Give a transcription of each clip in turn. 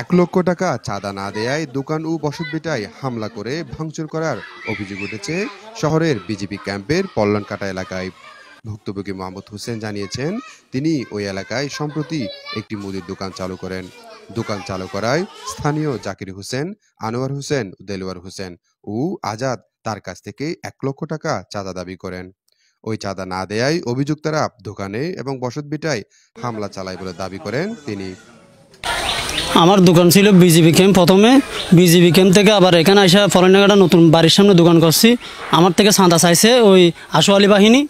এক লক্ষ টাকা চাঁদা না দেয়ায় দোকান ও বিটায় হামলা করে ভাঙচুর করার অভিযোগ উঠেছে শহরের বিজেপি ক্যাম্পের পল্লনকাটা এলাকায় ভুক্তভোগী মোহাম্মদ হোসেন জানিয়েছেন তিনি ওই এলাকায় সম্প্রতি একটি মুদির দোকান চালু করেন দোকান চালু করায় স্থানীয় জাকির হোসেন আনোয়ার হোসেন দেলোয়ার হোসেন ও আজাদ তার কাছ থেকে এক লক্ষ টাকা চাঁদা দাবি করেন ওই চাঁদা না দেয়ায় অভিযুক্তরা দোকানে এবং বিটায় হামলা চালায় বলে দাবি করেন তিনি আমার দোকান ছিল বিজিবি ক্যাম্প প্রথমে বিজিবি ক্যাম্প থেকে আবার এখানে আসা ফরেনগাটা নতুন বাড়ির সামনে দোকান করছি আমার থেকে সাঁদা চাইছে ওই আশু আলী বাহিনী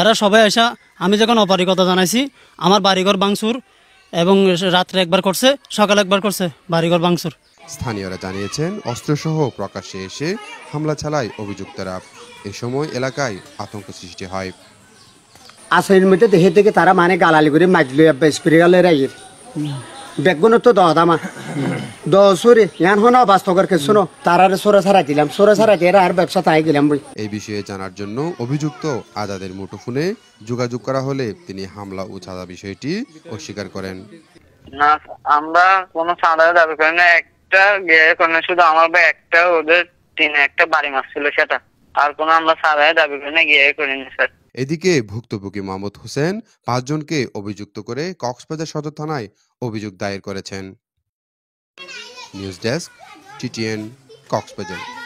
এরা সবাই আসা আমি যখন অপারিকতা জানাইছি আমার বাড়িঘর বাংসুর এবং রাত্রে একবার করছে সকালে একবার করছে বাড়িঘর বাংসুর স্থানীয়রা জানিয়েছেন অস্ত্রসহ প্রকাশ্যে এসে হামলা চালায় অভিযুক্তরা এ সময় এলাকায় আতঙ্ক সৃষ্টি হয় আসরের মেটে দেখে দেখে তারা মানে গালালি করে মাইজলো স্প্রে গালের আইয়ের বেগুন তো দহ দামা ইয়ান হন কে শুনো তারারে সারা দিলাম সারা দিয়ে আর ব্যবসা তাই গেলাম বই এই বিষয়ে জানার জন্য অভিযুক্ত আজাদের মুঠোফোনে যোগাযোগ করা হলে তিনি হামলা ও চাঁদা বিষয়টি অস্বীকার করেন না আমরা কোনো চাঁদা দাবি করি না একটা গিয়ে কোনো শুধু আমার বা একটা ওদের তিন একটা বাড়ি মারছিল সেটা আর কোনো আমরা চাঁদাই দাবি করি না গিয়ে করিনি স্যার এদিকে ভুক্তভোগী মোহাম্মদ হোসেন পাঁচজনকে অভিযুক্ত করে কক্সবাজার সদর থানায় অভিযোগ দায়ের করেছেন নিউজ ডেস্ক টিটিএন কক্সবাজার